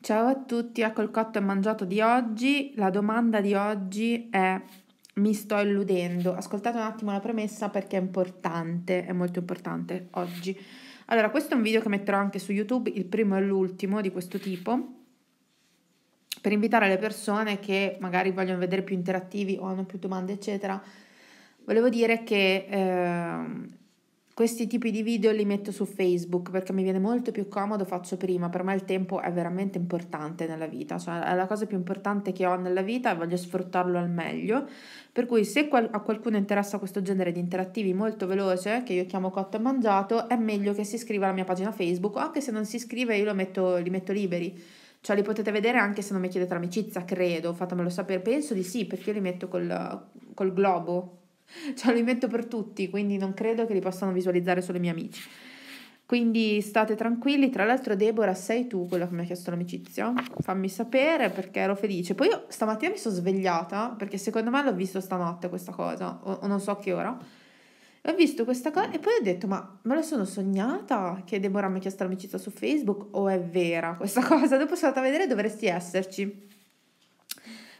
Ciao a tutti ecco il cotto e Mangiato di oggi. La domanda di oggi è mi sto illudendo. Ascoltate un attimo la premessa perché è importante, è molto importante oggi. Allora, questo è un video che metterò anche su YouTube, il primo e l'ultimo di questo tipo, per invitare le persone che magari vogliono vedere più interattivi o hanno più domande, eccetera. Volevo dire che eh, questi tipi di video li metto su Facebook perché mi viene molto più comodo, faccio prima, per me il tempo è veramente importante nella vita, cioè è la cosa più importante che ho nella vita e voglio sfruttarlo al meglio, per cui se a qualcuno interessa questo genere di interattivi molto veloce, che io chiamo cotto e mangiato, è meglio che si iscriva alla mia pagina Facebook, o anche se non si iscrive io metto, li metto liberi cioè li potete vedere anche se non mi chiedete l'amicizia, credo, fatemelo sapere, penso di sì, perché io li metto col, col globo, cioè lo invento per tutti, quindi non credo che li possano visualizzare solo i miei amici. Quindi state tranquilli, tra l'altro Deborah sei tu quella che mi ha chiesto l'amicizia? Fammi sapere perché ero felice. Poi io stamattina mi sono svegliata perché secondo me l'ho visto stanotte questa cosa o, o non so a che ora. Ho visto questa cosa e poi ho detto ma me la sono sognata che Deborah mi ha chiesto l'amicizia su Facebook o è vera questa cosa? Dopo sono andata a vedere dovresti esserci.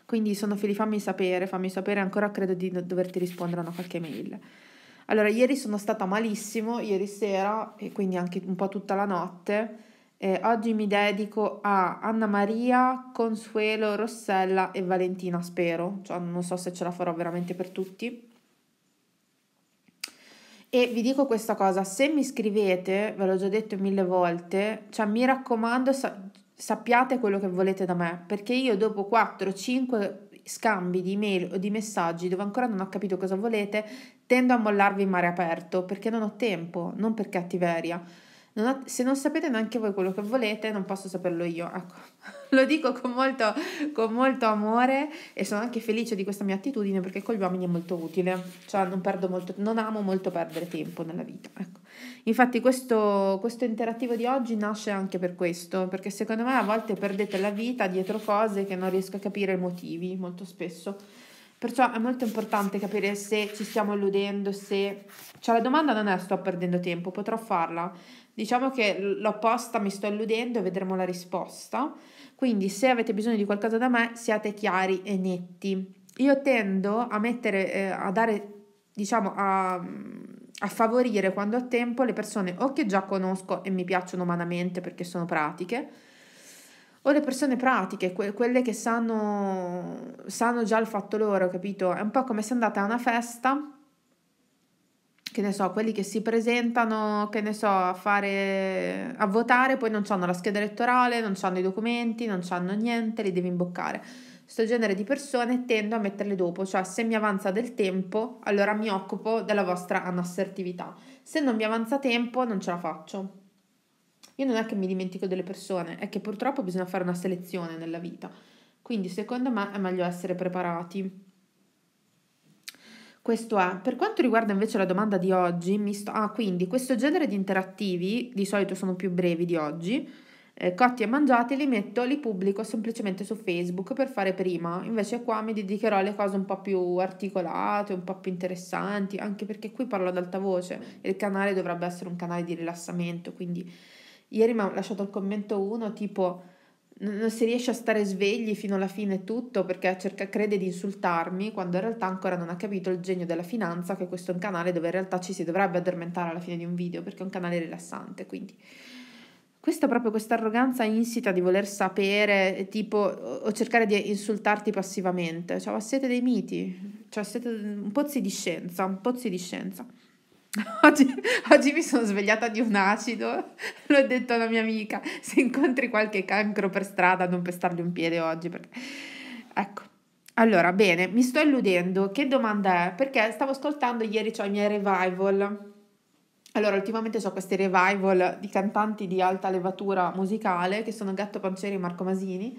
Quindi sono felice, fammi sapere, fammi sapere, ancora credo di doverti rispondere a una qualche mail. Allora, ieri sono stata malissimo, ieri sera, e quindi anche un po' tutta la notte. Eh, oggi mi dedico a Anna Maria, Consuelo, Rossella e Valentina, spero. Cioè, non so se ce la farò veramente per tutti. E vi dico questa cosa, se mi scrivete, ve l'ho già detto mille volte, cioè mi raccomando, sappiate quello che volete da me, perché io dopo 4, 5 scambi di email o di messaggi dove ancora non ho capito cosa volete, tendo a mollarvi in mare aperto, perché non ho tempo, non per cattiveria. Non ho, se non sapete neanche voi quello che volete, non posso saperlo io. Ecco. Lo dico con molto, con molto amore e sono anche felice di questa mia attitudine perché con gli uomini è molto utile. Cioè, non, molto, non amo molto perdere tempo nella vita. Ecco. Infatti, questo, questo interattivo di oggi nasce anche per questo, perché secondo me a volte perdete la vita dietro cose che non riesco a capire i motivi molto spesso. Perciò è molto importante capire se ci stiamo illudendo, se... Cioè la domanda non è sto perdendo tempo, potrò farla, Diciamo che l'ho posta, mi sto illudendo e vedremo la risposta. Quindi se avete bisogno di qualcosa da me, siate chiari e netti. Io tendo a mettere, eh, a dare, diciamo, a, a favorire quando ho tempo le persone o che già conosco e mi piacciono umanamente perché sono pratiche, o le persone pratiche, que- quelle che sanno, sanno già il fatto loro, capito? È un po' come se andate a una festa che ne so, quelli che si presentano, che ne so, a fare a votare, poi non hanno la scheda elettorale, non hanno i documenti, non hanno niente, li devi imboccare. Sto genere di persone tendo a metterle dopo, cioè se mi avanza del tempo, allora mi occupo della vostra anassertività. Se non mi avanza tempo, non ce la faccio. Io non è che mi dimentico delle persone, è che purtroppo bisogna fare una selezione nella vita. Quindi secondo me è meglio essere preparati. Questo è. Per quanto riguarda invece la domanda di oggi, sto... ah, quindi questo genere di interattivi, di solito sono più brevi di oggi, eh, cotti e mangiati li metto, li pubblico semplicemente su Facebook per fare prima, invece qua mi dedicherò alle cose un po' più articolate, un po' più interessanti, anche perché qui parlo ad alta voce e il canale dovrebbe essere un canale di rilassamento, quindi ieri mi ha lasciato il commento uno tipo non si riesce a stare svegli fino alla fine tutto perché cerca, crede di insultarmi quando in realtà ancora non ha capito il genio della finanza che questo è un canale dove in realtà ci si dovrebbe addormentare alla fine di un video perché è un canale rilassante quindi questa proprio questa arroganza insita di voler sapere tipo o cercare di insultarti passivamente cioè siete dei miti cioè siete un pozzi di scienza un pozzi di scienza Oggi, oggi, mi sono svegliata di un acido, l'ho detto alla mia amica, se incontri qualche cancro per strada non pestargli un piede oggi. Perché... Ecco, allora bene, mi sto illudendo, che domanda è? Perché stavo ascoltando ieri, cioè i miei revival. Allora, ultimamente ho questi revival di cantanti di alta levatura musicale che sono Gatto Panceri e Marco Masini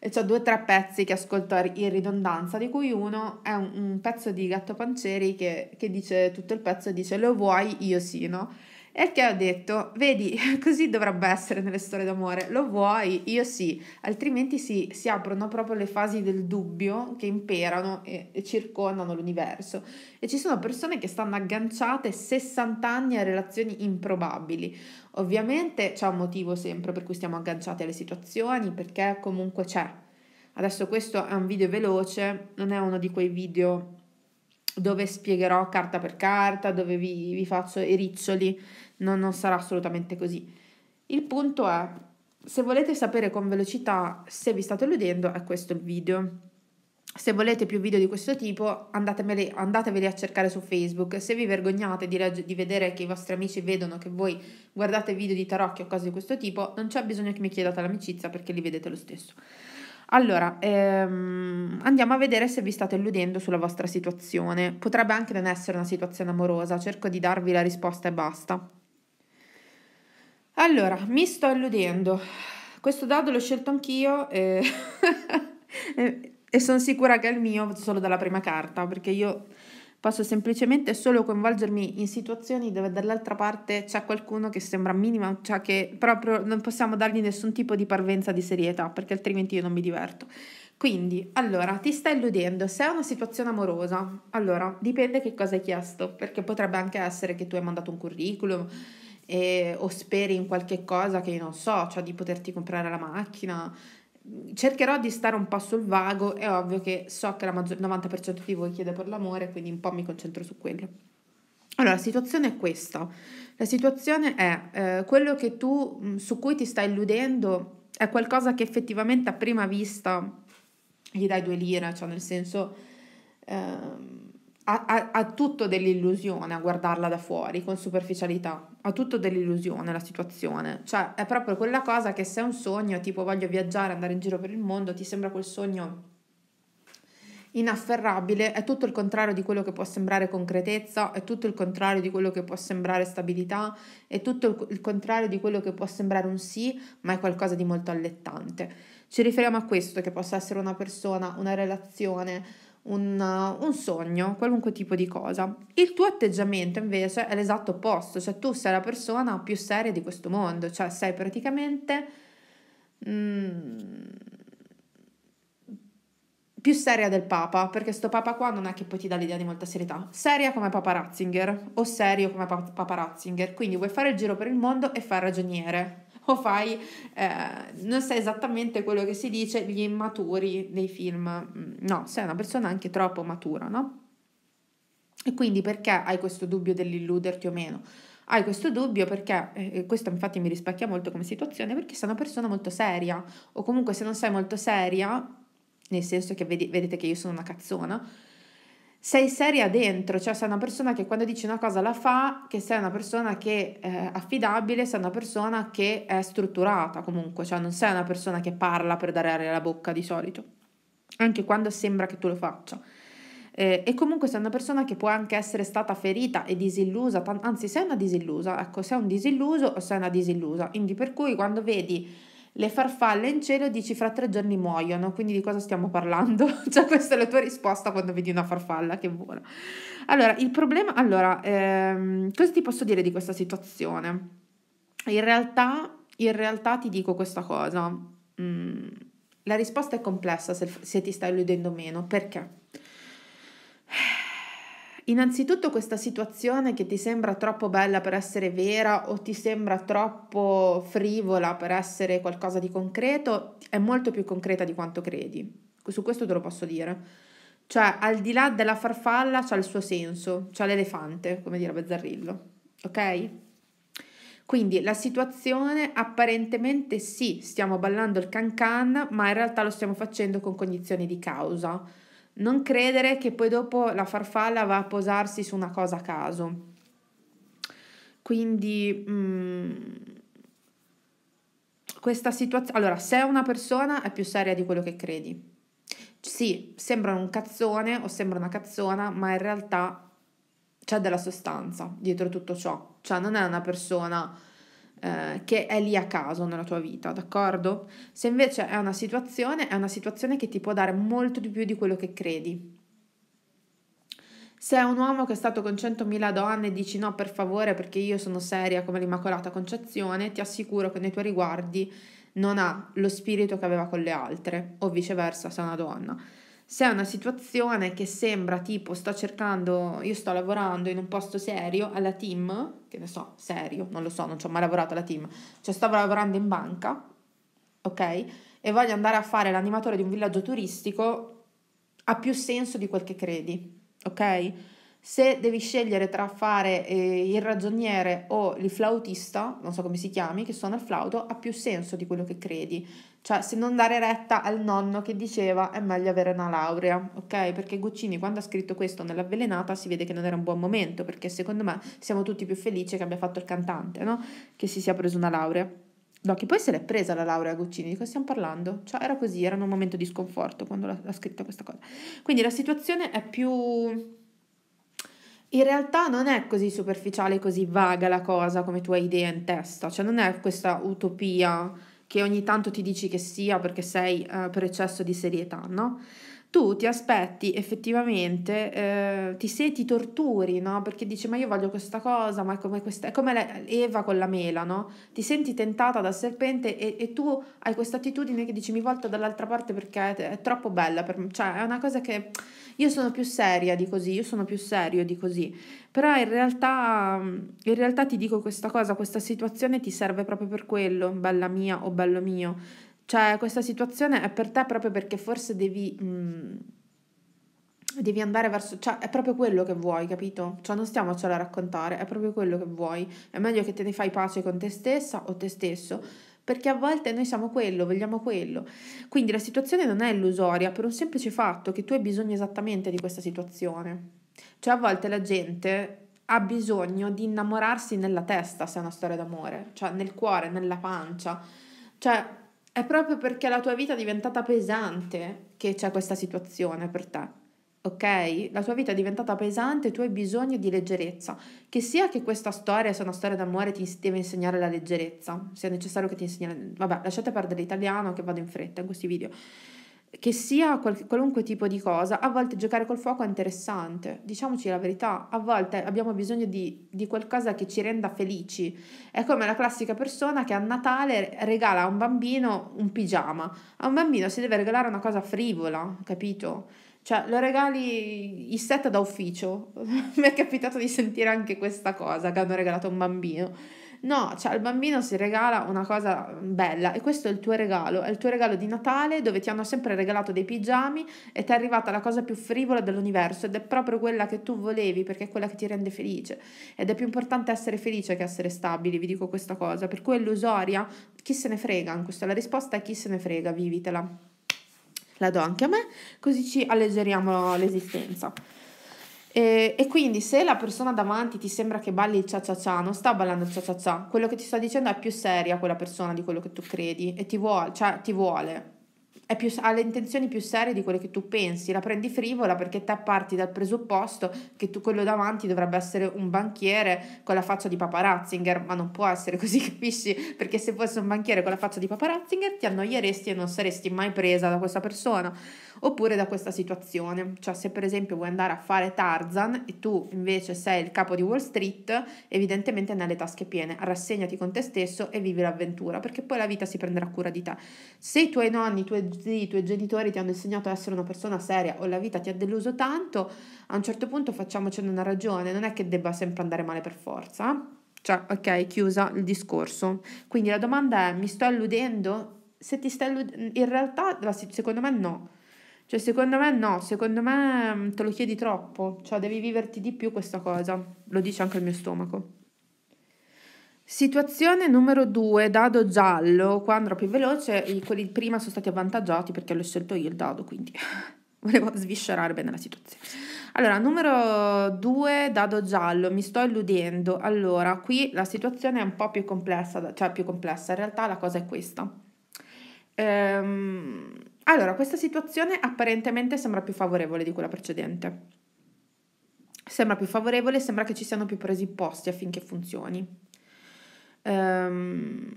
e ho due o tre pezzi che ascolto in ridondanza, di cui uno è un, un pezzo di Gatto Panceri che, che, dice tutto il pezzo, dice lo vuoi, io sì, no? E che ho detto, vedi, così dovrebbe essere nelle storie d'amore, lo vuoi? Io sì, altrimenti sì, si aprono proprio le fasi del dubbio che imperano e, e circondano l'universo. E ci sono persone che stanno agganciate 60 anni a relazioni improbabili. Ovviamente c'è un motivo sempre per cui stiamo agganciati alle situazioni, perché comunque c'è. Adesso questo è un video veloce, non è uno di quei video dove spiegherò carta per carta, dove vi, vi faccio i riccioli, no, non sarà assolutamente così. Il punto è, se volete sapere con velocità se vi state eludendo, è questo il video. Se volete più video di questo tipo, andateveli a cercare su Facebook. Se vi vergognate di, reg- di, vedere che i vostri amici vedono che voi guardate video di tarocchi o cose di questo tipo, non c'è bisogno che mi chiedate l'amicizia perché li vedete lo stesso. Allora, ehm, andiamo a vedere se vi state illudendo sulla vostra situazione. Potrebbe anche non essere una situazione amorosa, cerco di darvi la risposta e basta. Allora, mi sto illudendo. Questo dado l'ho scelto anch'io e, e sono sicura che è il mio solo dalla prima carta, perché io Posso semplicemente solo coinvolgermi in situazioni dove dall'altra parte c'è qualcuno che sembra minimo, cioè che proprio non possiamo dargli nessun tipo di parvenza di serietà, perché altrimenti io non mi diverto. Quindi, allora, ti stai illudendo, se è una situazione amorosa, allora, dipende che cosa hai chiesto, perché potrebbe anche essere che tu hai mandato un curriculum e, eh, o speri in qualche cosa che io non so, cioè di poterti comprare la macchina, cercherò di stare un po' sul vago, è ovvio che so che maggior, il 90% di voi chiede per l'amore, quindi un po' mi concentro su quello. Allora, la situazione è questa. La situazione è eh, quello che tu mm, su cui ti stai illudendo è qualcosa che effettivamente a prima vista gli dai due lire, cioè nel senso eh, ha, ha, tutto dell'illusione a guardarla da fuori con superficialità, ha tutto dell'illusione la situazione, cioè è proprio quella cosa che se è un sogno, tipo voglio viaggiare, andare in giro per il mondo, ti sembra quel sogno inafferrabile, è tutto il contrario di quello che può sembrare concretezza, è tutto il contrario di quello che può sembrare stabilità, è tutto il contrario di quello che può sembrare un sì, ma è qualcosa di molto allettante. Ci riferiamo a questo che possa essere una persona, una relazione, un, un, sogno, qualunque tipo di cosa. Il tuo atteggiamento invece è l'esatto opposto, cioè tu sei la persona più seria di questo mondo, cioè sei praticamente mm, più seria del Papa, perché sto Papa qua non è che poi ti dà l'idea di molta serietà, seria come Papa Ratzinger o serio come Papa Ratzinger, quindi vuoi fare il giro per il mondo e fare ragioniere, o fai, eh, non sei esattamente quello che si dice gli immaturi nei film, mm, no, sei una persona anche troppo matura, no? E quindi perché hai questo dubbio dell'illuderti o meno? Hai questo dubbio perché, eh, questo infatti mi rispecchia molto come situazione, perché sei una persona molto seria, o comunque se non sei molto seria, nel senso che vedi, vedete che io sono una cazzona, sei seria dentro, cioè sei una persona che quando dici una cosa la fa, che sei una persona che è eh, affidabile, sei una persona che è strutturata comunque, cioè non sei una persona che parla per dare aria alla bocca di solito, anche quando sembra che tu lo faccia. Eh, e comunque sei una persona che può anche essere stata ferita e disillusa, anzi sei una disillusa, ecco, sei un disilluso o sei una disillusa, quindi per cui quando vedi le farfalle in cielo dici fra tre giorni muoiono, quindi di cosa stiamo parlando? cioè questa è la tua risposta quando vedi una farfalla che vola. Allora, il problema, allora, ehm, cosa ti posso dire di questa situazione? In realtà, in realtà ti dico questa cosa, mm, la risposta è complessa se, se ti stai illudendo o meno, perché? Innanzitutto questa situazione che ti sembra troppo bella per essere vera o ti sembra troppo frivola per essere qualcosa di concreto è molto più concreta di quanto credi. Su questo te lo posso dire. Cioè, al di là della farfalla c'ha il suo senso, c'ha l'elefante, come direbbe Zarrillo. Ok? Quindi la situazione apparentemente sì, stiamo ballando il cancan, ma in realtà lo stiamo facendo con cognizione di causa non credere che poi dopo la farfalla va a posarsi su una cosa a caso. Quindi mh, mm, questa situazione... Allora, se è una persona è più seria di quello che credi. Sì, sembrano un cazzone o sembra una cazzona, ma in realtà c'è della sostanza dietro tutto ciò. Cioè non è una persona eh, che è lì a caso nella tua vita, d'accordo? Se invece è una situazione, è una situazione che ti può dare molto di più di quello che credi. Se è un uomo che è stato con 100.000 donne e dici no per favore perché io sono seria come l'Immacolata Concezione, ti assicuro che nei tuoi riguardi non ha lo spirito che aveva con le altre o viceversa se è una donna se è una situazione che sembra tipo sto cercando, io sto lavorando in un posto serio alla team, che ne so, serio, non lo so, non ci ho mai lavorato alla team, cioè stavo lavorando in banca, ok? E voglio andare a fare l'animatore di un villaggio turistico, ha più senso di quel che credi, ok? Se devi scegliere tra fare eh, il ragioniere o il flautista, non so come si chiami, che suona il flauto, ha più senso di quello che credi cioè, se non dare retta al nonno che diceva è meglio avere una laurea, ok? Perché Guccini quando ha scritto questo nell'avvelenata si vede che non era un buon momento, perché secondo me siamo tutti più felici che abbia fatto il cantante, no? Che si sia preso una laurea. No, che poi se l'è presa la laurea Guccini, di cosa stiamo parlando? Cioè, era così, era un momento di sconforto quando ha scritto questa cosa. Quindi la situazione è più... In realtà non è così superficiale, così vaga la cosa come tu hai idea in testa, cioè non è questa utopia che ogni tanto ti dici che sia perché sei eh, per eccesso di serietà, no? tu ti aspetti effettivamente, eh, ti senti, torturi, no? Perché dici ma io voglio questa cosa, ma è come, questa... è come Eva con la mela, no? Ti senti tentata dal serpente e, e tu hai questa attitudine che dici mi volto dall'altra parte perché è, è troppo bella, per... cioè è una cosa che io sono più seria di così, io sono più serio di così, però in realtà, in realtà ti dico questa cosa, questa situazione ti serve proprio per quello, bella mia o bello mio cioè, questa situazione è per te proprio perché forse devi. Mh, mm, devi andare verso, cioè è proprio quello che vuoi, capito? Cioè non stiamocela a raccontare, è proprio quello che vuoi. È meglio che te ne fai pace con te stessa o te stesso, perché a volte noi siamo quello, vogliamo quello. Quindi la situazione non è illusoria per un semplice fatto che tu hai bisogno esattamente di questa situazione. Cioè a volte la gente ha bisogno di innamorarsi nella testa se è una storia d'amore, cioè nel cuore, nella pancia. Cioè è proprio perché la tua vita è diventata pesante che c'è questa situazione per te. Ok? La tua vita è diventata pesante, e tu hai bisogno di leggerezza. Che sia che questa storia sia una storia d'amore, ti deve insegnare la leggerezza. Sia necessario che ti insegni. La... Vabbè, lasciate perdere l'italiano che vado in fretta in questi video che sia qual- qualunque tipo di cosa, a volte giocare col fuoco è interessante, diciamoci la verità, a volte abbiamo bisogno di, di qualcosa che ci renda felici. È come la classica persona che a Natale regala a un bambino un pigiama, a un bambino si deve regalare una cosa frivola, capito? Cioè, lo regali i set da ufficio. Mi è capitato di sentire anche questa cosa che hanno regalato a un bambino No, cioè al bambino si regala una cosa mm, bella e questo è il tuo regalo, è il tuo regalo di Natale dove ti hanno sempre regalato dei pigiami e ti è arrivata la cosa più frivola dell'universo ed è proprio quella che tu volevi perché è quella che ti rende felice ed è più importante essere felice che essere stabili, vi dico questa cosa, per cui è illusoria, chi se ne frega, in questa la risposta è chi se ne frega, vivitela. La do anche a me, così ci alleggeriamo l'esistenza. E, e, quindi se la persona davanti ti sembra che balli il cia cia cia, non sta ballando il cia cia cia, quello che ti sta dicendo è più seria quella persona di quello che tu credi e ti vuole, cioè ti vuole, più, ha le intenzioni più serie di quelle che tu pensi, la prendi frivola perché te parti dal presupposto che tu quello davanti dovrebbe essere un banchiere con la faccia di Papa Ratzinger, ma non può essere così, capisci? Perché se fosse un banchiere con la faccia di Papa Ratzinger ti annoieresti e non saresti mai presa da questa persona oppure da questa situazione. Cioè se per esempio vuoi andare a fare Tarzan e tu invece sei il capo di Wall Street, evidentemente nelle tasche piene, rassegnati con te stesso e vivi l'avventura perché poi la vita si prenderà cura di te. Se i tuoi nonni, i tuoi tutti i tuoi genitori ti hanno insegnato a essere una persona seria o la vita ti ha deluso tanto, a un certo punto facciamocene una ragione, non è che debba sempre andare male per forza. Cioè, ok, chiusa il discorso. Quindi la domanda è, mi sto illudendo? Se ti stai illudendo, in realtà secondo me no. Cioè, secondo me no, secondo me mm, te lo chiedi troppo, cioè devi viverti di più questa cosa, lo dice anche il mio stomaco. Situazione numero 2, dado giallo. Qua andrò più veloce, quelli prima sono stati avvantaggiati perché l'ho scelto io il dado, quindi volevo sviscerare bene la situazione. Allora, numero 2, dado giallo, mi sto illudendo. Allora, qui la situazione è un po' più complessa, cioè più complessa, in realtà la cosa è questa. Ehm, allora, questa situazione apparentemente sembra più favorevole di quella precedente. Sembra più favorevole, sembra che ci siano più presupposti affinché funzioni ehm,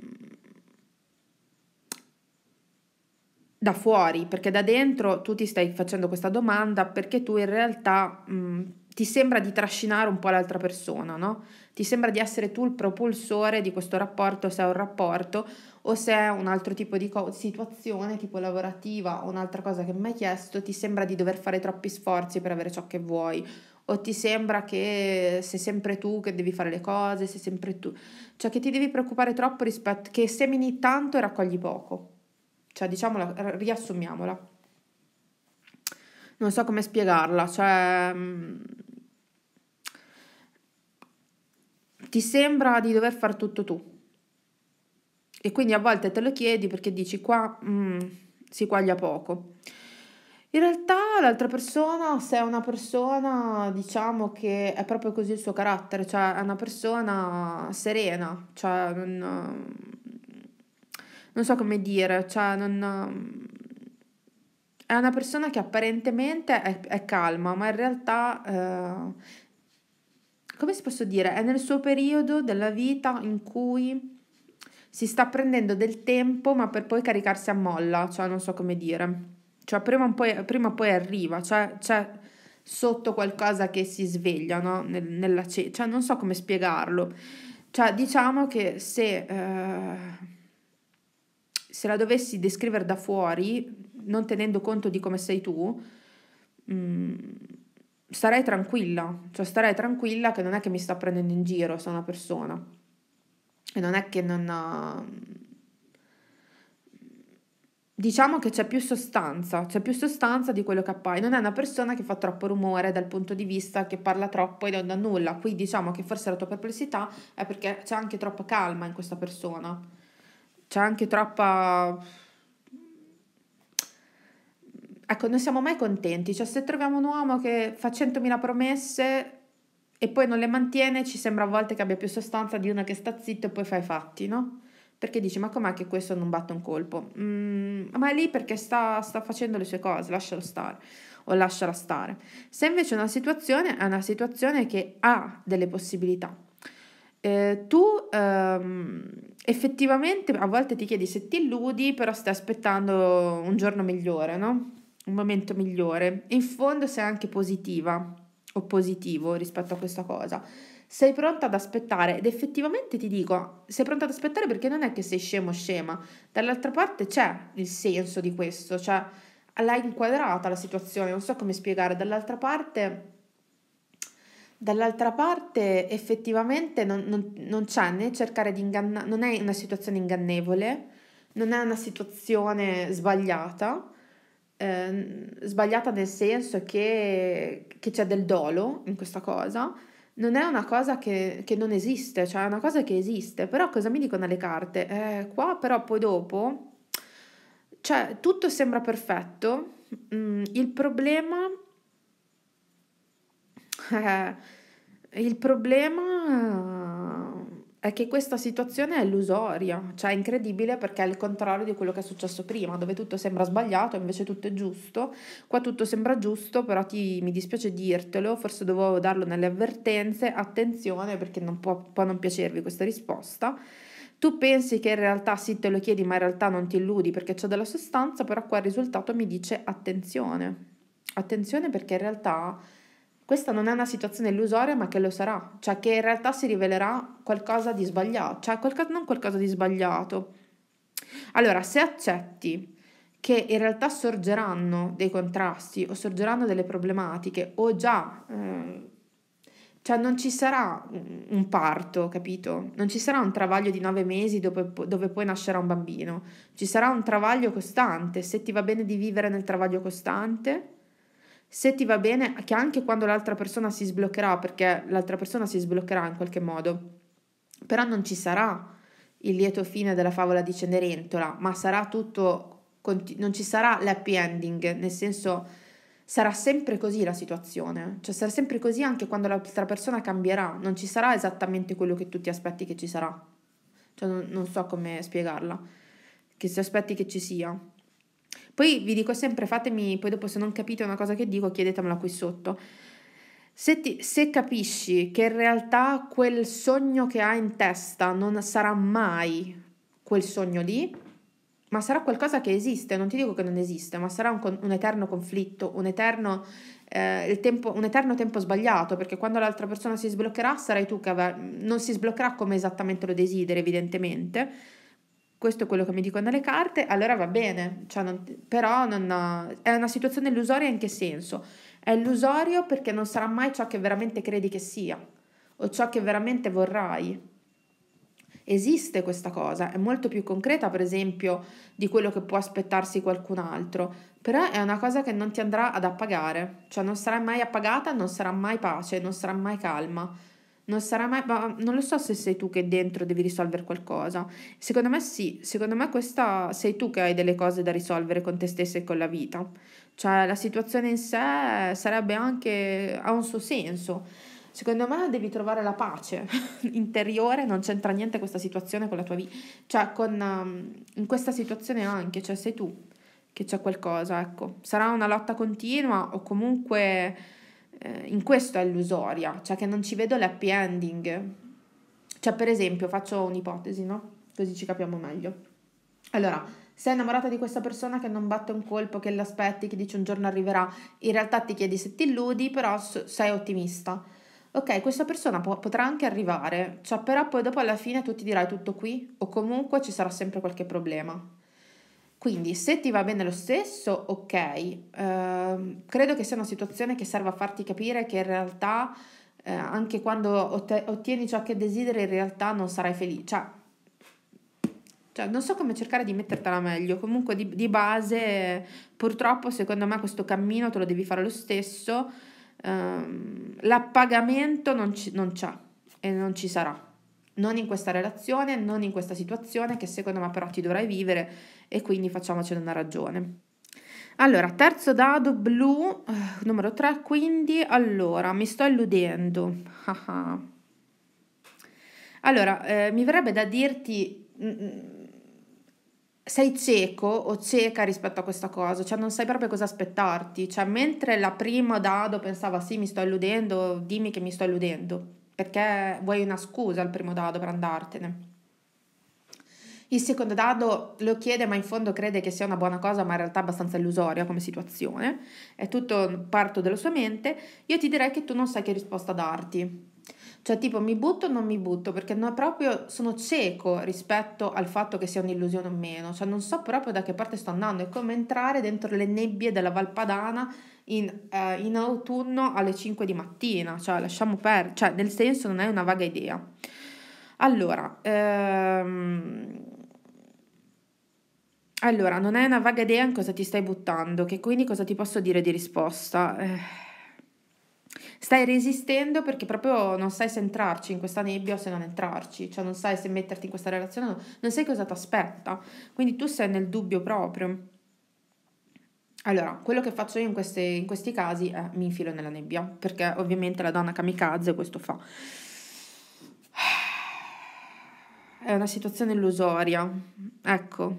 da fuori, perché da dentro tu ti stai facendo questa domanda perché tu in realtà mh, mm, ti sembra di trascinare un po' l'altra persona, no? Ti sembra di essere tu il propulsore di questo rapporto, se è un rapporto o se è un altro tipo di co- situazione, tipo lavorativa o un'altra cosa che mi hai chiesto, ti sembra di dover fare troppi sforzi per avere ciò che vuoi o ti sembra che sei sempre tu che devi fare le cose, sei sempre tu, cioè che ti devi preoccupare troppo rispetto che semini tanto e raccogli poco. Cioè, diciamola, riassumiamola. Non so come spiegarla, cioè mm, ti sembra di dover fare tutto tu. E quindi a volte te lo chiedi perché dici qua mh, mm, si guaglia poco. In realtà l'altra persona, se è una persona, diciamo che è proprio così il suo carattere, cioè è una persona serena, cioè non, non so come dire, cioè non, è una persona che apparentemente è, è calma, ma in realtà, eh, come si posso dire, è nel suo periodo della vita in cui si sta prendendo del tempo, ma per poi caricarsi a molla, cioè non so come dire cioè prima o poi, prima o poi arriva, cioè c'è sotto qualcosa che si sveglia, no? Nel, nella ce- cioè non so come spiegarlo. Cioè diciamo che se, eh, se la dovessi descrivere da fuori, non tenendo conto di come sei tu, mh, mm, starei tranquilla, cioè starei tranquilla che non è che mi sta prendendo in giro, sono una persona. E non è che non... Ha, diciamo che c'è più sostanza, c'è più sostanza di quello che appare. Non è una persona che fa troppo rumore dal punto di vista che parla troppo e non dà nulla. Qui diciamo che forse la tua perplessità è perché c'è anche troppa calma in questa persona. C'è anche troppa Ecco, non siamo mai contenti, cioè se troviamo un uomo che fa 100.000 promesse e poi non le mantiene, ci sembra a volte che abbia più sostanza di uno che sta zitto e poi fa i fatti, no? perché dice ma com'è che questo non batte un colpo? Mm, ma è lì perché sta, sta, facendo le sue cose, lascialo stare o lasciala stare. Se invece una situazione è una situazione che ha delle possibilità, eh, tu ehm, effettivamente a volte ti chiedi se ti illudi, però stai aspettando un giorno migliore, no? un momento migliore. In fondo sei anche positiva o positivo rispetto a questa cosa sei pronta ad aspettare ed effettivamente ti dico, sei pronta ad aspettare perché non è che sei scemo scema, dall'altra parte c'è il senso di questo, cioè l'hai inquadrata la situazione, non so come spiegare, dall'altra parte... Dall'altra parte effettivamente non, non, non c'è né cercare di ingannare, non è una situazione ingannevole, non è una situazione sbagliata, eh, sbagliata nel senso che, che c'è del dolo in questa cosa, non è una cosa che, che, non esiste, cioè è una cosa che esiste, però cosa mi dicono le carte? Eh, qua però poi dopo, cioè tutto sembra perfetto, mm, il problema... Eh, il problema è che questa situazione è illusoria, cioè è incredibile perché è il contrario di quello che è successo prima, dove tutto sembra sbagliato, invece tutto è giusto. Qua tutto sembra giusto, però ti, mi dispiace dirtelo, forse dovevo darlo nelle avvertenze, attenzione perché non può, può non piacervi questa risposta. Tu pensi che in realtà sì te lo chiedi, ma in realtà non ti illudi perché c'è della sostanza, però qua il risultato mi dice attenzione. Attenzione perché in realtà questa non è una situazione illusoria, ma che lo sarà, cioè che in realtà si rivelerà qualcosa di sbagliato, cioè qualcosa, non qualcosa di sbagliato. Allora, se accetti che in realtà sorgeranno dei contrasti o sorgeranno delle problematiche o già... Eh, cioè non ci sarà un parto, capito? Non ci sarà un travaglio di nove mesi dove, dove, poi nascerà un bambino, ci sarà un travaglio costante, se ti va bene di vivere nel travaglio costante se ti va bene, che anche quando l'altra persona si sbloccherà, perché l'altra persona si sbloccherà in qualche modo, però non ci sarà il lieto fine della favola di Cenerentola, ma sarà tutto, non ci sarà l'happy ending, nel senso sarà sempre così la situazione, cioè sarà sempre così anche quando l'altra persona cambierà, non ci sarà esattamente quello che tu ti aspetti che ci sarà, cioè non, non so come spiegarla, che si aspetti che ci sia. Poi vi dico sempre, fatemi, poi dopo se non capite una cosa che dico, chiedetemela qui sotto. Se, ti, se capisci che in realtà quel sogno che hai in testa non sarà mai quel sogno lì, ma sarà qualcosa che esiste, non ti dico che non esiste, ma sarà un, un eterno conflitto, un eterno, eh, tempo, un eterno, tempo, sbagliato, perché quando l'altra persona si sbloccherà sarai tu che avver- non si sbloccherà come esattamente lo desideri, evidentemente, questo è quello che mi dicono le carte, allora va bene, cioè non, però non è una situazione illusoria in che senso? È illusorio perché non sarà mai ciò che veramente credi che sia o ciò che veramente vorrai. Esiste questa cosa, è molto più concreta per esempio di quello che può aspettarsi qualcun altro, però è una cosa che non ti andrà ad appagare, cioè non sarà mai appagata, non sarà mai pace, non sarà mai calma non sarà mai. Ma mm, non lo so se sei tu che dentro devi risolvere qualcosa. Secondo me sì, secondo me questa sei tu che hai delle cose da risolvere con te stessa e con la vita. Cioè, la situazione in sé sarebbe anche. ha un suo senso. Secondo me devi trovare la pace interiore, non c'entra niente questa situazione con la tua vita, cioè con, mm, in questa situazione anche, cioè sei tu che c'è qualcosa, ecco. Sarà una lotta continua o comunque eh, in questo è illusoria, cioè che non ci vedo l'happy ending. Cioè, per esempio, faccio un'ipotesi, no? Così ci capiamo meglio. Allora, sei innamorata di questa persona che non batte un colpo, che l'aspetti, che dice un giorno arriverà, in realtà ti chiedi se ti illudi, però sei ottimista. Ok, questa persona po- potrà anche arrivare, cioè però poi dopo alla fine tu ti dirai tutto qui o comunque ci sarà sempre qualche problema. Quindi se ti va bene lo stesso, ok, uh, credo che sia una situazione che serva a farti capire che in realtà eh, anche quando otte- ottieni ciò che desideri in realtà non sarai felice. Cioè, cioè, non so come cercare di mettertela meglio, comunque di, di base purtroppo secondo me questo cammino te lo devi fare lo stesso, um, l'appagamento non, ci, non c'è e non ci sarà non in questa relazione, non in questa situazione che secondo me però ti dovrai vivere e quindi facciamocene una ragione. Allora, terzo dado blu, eh, numero 3, quindi allora, mi sto illudendo. Ah, ah. allora, eh, mi verrebbe da dirti mm, mm, sei cieco o cieca rispetto a questa cosa, cioè non sai proprio cosa aspettarti, cioè mentre la prima dado pensava sì, mi sto illudendo, dimmi che mi sto illudendo perché vuoi una scusa al primo dado per andartene. Il secondo dado lo chiede, ma in fondo crede che sia una buona cosa, ma in realtà abbastanza illusoria come situazione. È tutto parto della sua mente. Io ti direi che tu non sai che risposta darti. Cioè tipo mi butto o non mi butto perché no, proprio sono cieco rispetto al fatto che sia un'illusione o meno. Cioè non so proprio da che parte sto andando. È come entrare dentro le nebbie della Valpadana in, eh, in autunno alle 5 di mattina. Cioè lasciamo perdere. Cioè nel senso non è una vaga idea. Allora... Ehm... Allora, non è una vaga idea in cosa ti stai buttando, che quindi cosa ti posso dire di risposta? Eh stai resistendo perché proprio non sai se entrarci in questa nebbia o se non entrarci, cioè non sai se metterti in questa relazione o no, non sai cosa ti aspetta, quindi tu sei nel dubbio proprio. Allora, quello che faccio io in, queste, in questi casi è mi infilo nella nebbia, perché ovviamente la donna kamikaze questo fa. È una situazione illusoria. Ecco,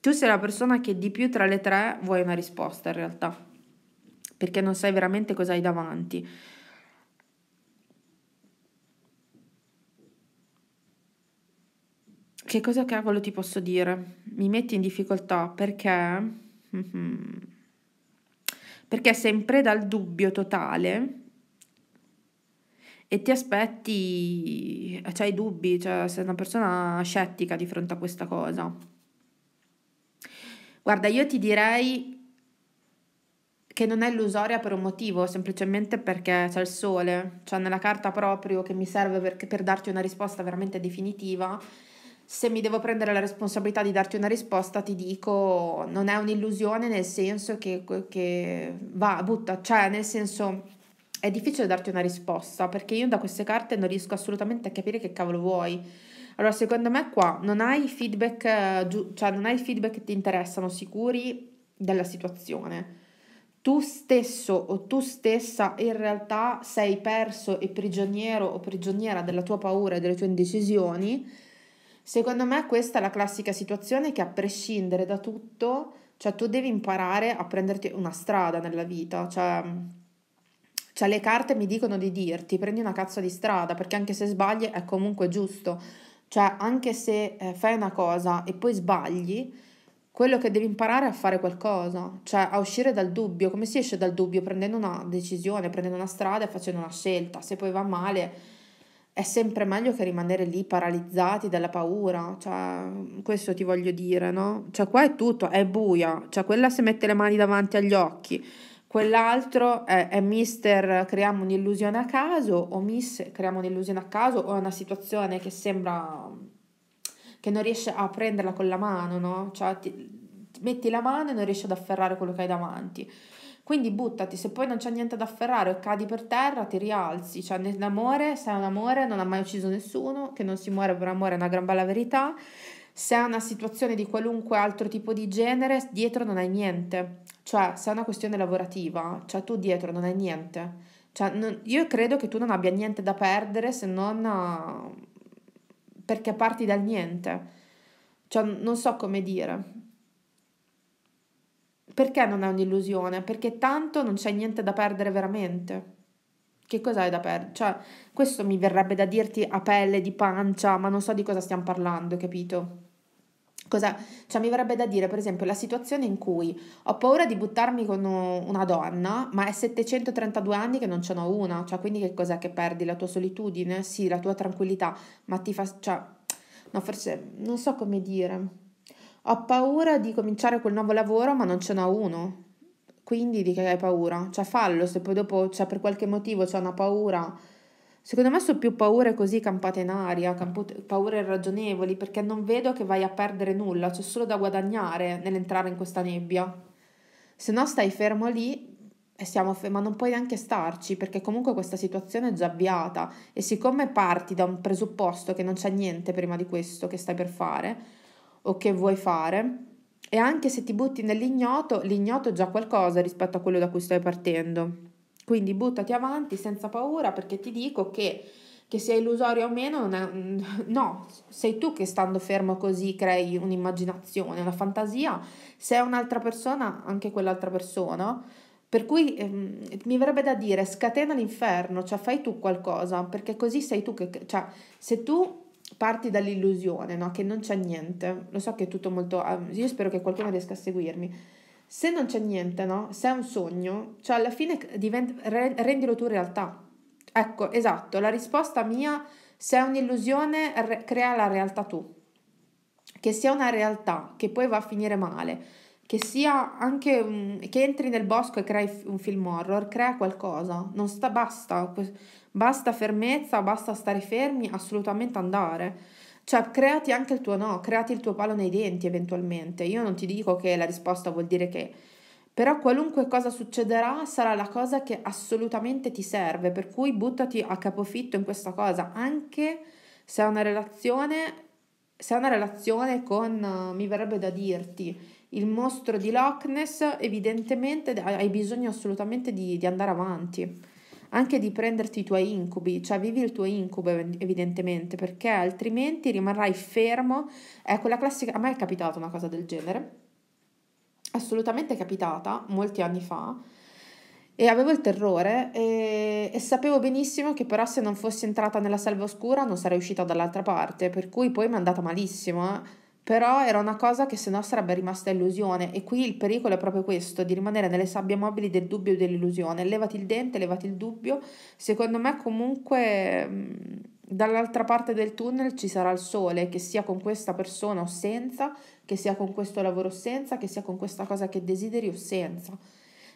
tu sei la persona che di più tra le tre vuoi una risposta in realtà, perché non sai veramente cosa hai davanti. Che cosa cavolo ti posso dire? Mi metti in difficoltà perché... Mm-hmm, perché sei in preda al dubbio totale e ti aspetti, cioè hai dubbi, cioè sei una persona scettica di fronte a questa cosa. Guarda, io ti direi che non è illusoria per un motivo, semplicemente perché c'è il sole, cioè nella carta proprio che mi serve per, per darti una risposta veramente definitiva, se mi devo prendere la responsabilità di darti una risposta, ti dico non è un'illusione nel senso che, che va, butta, cioè nel senso è difficile darti una risposta perché io da queste carte non riesco assolutamente a capire che cavolo vuoi. Allora, secondo me qua non hai feedback, eh, cioè non hai feedback che ti interessano sicuri della situazione. Tu stesso o tu stessa in realtà sei perso e prigioniero o prigioniera della tua paura e delle tue indecisioni Secondo me questa è la classica situazione che a prescindere da tutto, cioè tu devi imparare a prenderti una strada nella vita, cioè, cioè le carte mi dicono di dirti prendi una cazzo di strada perché anche se sbagli è comunque giusto, cioè anche se eh, fai una cosa e poi sbagli, quello che devi imparare è a fare qualcosa, cioè a uscire dal dubbio. Come si esce dal dubbio? Prendendo una decisione, prendendo una strada e facendo una scelta. Se poi va male è sempre meglio che rimanere lì paralizzati dalla paura, cioè, questo ti voglio dire, no? Cioè qua è tutto, è buia, cioè quella si mette le mani davanti agli occhi, quell'altro è, è mister creiamo un'illusione a caso o miss creiamo un'illusione a caso o è una situazione che sembra che non riesce a prenderla con la mano, no? Cioè ti, ti metti la mano e non riesci ad afferrare quello che hai davanti. Quindi buttati, se poi non c'è niente da afferrare o cadi per terra, ti rialzi. Cioè, nell'amore, se è un amore, non ha mai ucciso nessuno, che non si muore per amore è una gran bella verità. Se è una situazione di qualunque altro tipo di genere, dietro non hai niente. Cioè, se è una questione lavorativa, cioè tu dietro non hai niente. Cioè, non, io credo che tu non abbia niente da perdere se non ah, perché parti dal niente. Cioè, non so come dire perché non è un'illusione? Perché tanto non c'è niente da perdere veramente. Che cosa hai da perdere? Cioè, questo mi verrebbe da dirti a pelle di pancia, ma non so di cosa stiamo parlando, capito? Cosa, cioè, mi verrebbe da dire, per esempio, la situazione in cui ho paura di buttarmi con una donna, ma è 732 anni che non ce n'ho una, cioè, quindi che cos'è che perdi? La tua solitudine? Sì, la tua tranquillità, ma ti fa... Cioè, no, forse, non so come dire ho paura di cominciare quel nuovo lavoro, ma non ce n'ho uno. Quindi di che hai paura? Cioè fallo, se poi dopo cioè, per qualche motivo c'è una paura. Secondo me sono più paure così campate in aria, paure irragionevoli, perché non vedo che vai a perdere nulla, c'è solo da guadagnare nell'entrare in questa nebbia. Se no stai fermo lì, e siamo Fe- ma non puoi neanche starci perché comunque questa situazione è già avviata e siccome parti da un presupposto che non c'è niente prima di questo che stai per fare, o che vuoi fare. E anche se ti butti nell'ignoto, l'ignoto è già qualcosa rispetto a quello da cui stai partendo. Quindi buttati avanti senza paura perché ti dico che, che sia illusorio o meno, è, no, sei tu che stando fermo così crei un'immaginazione, una fantasia, se è un'altra persona, anche quell'altra persona. Per cui ehm, mi verrebbe da dire scatena l'inferno, cioè fai tu qualcosa, perché così sei tu che... Cioè, se tu parti dall'illusione no? che non c'è niente, lo so che è tutto molto... Ah, io spero che qualcuno riesca a seguirmi. Se non c'è niente, no? se è un sogno, cioè alla fine divent- rendilo tu realtà. Ecco, esatto, la risposta mia, se è un'illusione, re- crea la realtà tu. Che sia una realtà che poi va a finire male, che sia anche um, che entri nel bosco e crei un film horror, crea qualcosa, non sta basta basta fermezza, basta stare fermi, assolutamente andare. Cioè, creati anche il tuo no, creati il tuo palo nei denti eventualmente. Io non ti dico che la risposta vuol dire che, però qualunque cosa succederà sarà la cosa che assolutamente ti serve, per cui buttati a capofitto in questa cosa, anche se è una relazione, se è una relazione con, mi verrebbe da dirti, il mostro di Loch Ness, evidentemente hai bisogno assolutamente di, di andare avanti anche di prenderti i tuoi incubi, cioè vivi il tuo incubo evidentemente, perché altrimenti rimarrai fermo. È ecco, quella classica, a me è capitata una cosa del genere, assolutamente è capitata molti anni fa, e avevo il terrore e, e, sapevo benissimo che però se non fossi entrata nella selva oscura non sarei uscita dall'altra parte, per cui poi mi è andata malissimo. Eh? però era una cosa che se no sarebbe rimasta illusione e qui il pericolo è proprio questo, di rimanere nelle sabbie mobili del dubbio e dell'illusione, levati il dente, levati il dubbio, secondo me comunque dall'altra parte del tunnel ci sarà il sole, che sia con questa persona o senza, che sia con questo lavoro o senza, che sia con questa cosa che desideri o senza,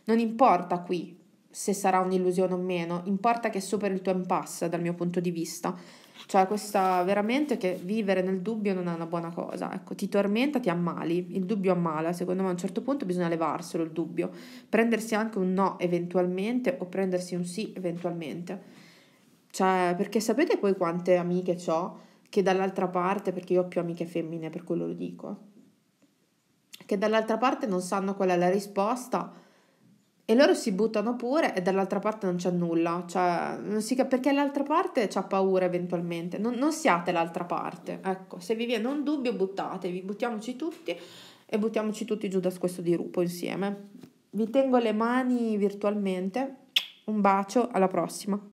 non importa qui se sarà un'illusione o meno, importa che superi il tuo impasse dal mio punto di vista. Cioè, questa veramente che vivere nel dubbio non è una buona cosa. Ecco, ti tormenta, ti ammali. Il dubbio ammala. Secondo me a un certo punto bisogna levarselo il dubbio. Prendersi anche un no eventualmente o prendersi un sì eventualmente. Cioè, perché sapete poi quante amiche ho che dall'altra parte, perché io ho più amiche femmine, per quello lo dico, che dall'altra parte non sanno qual è la risposta e loro si buttano pure e dall'altra parte non c'è nulla, cioè, non si, perché l'altra parte ha paura eventualmente, non, non siate l'altra parte, ecco, se vi viene un dubbio buttatevi, buttiamoci tutti e buttiamoci tutti giù da questo dirupo insieme. Vi tengo le mani virtualmente, un bacio, alla prossima.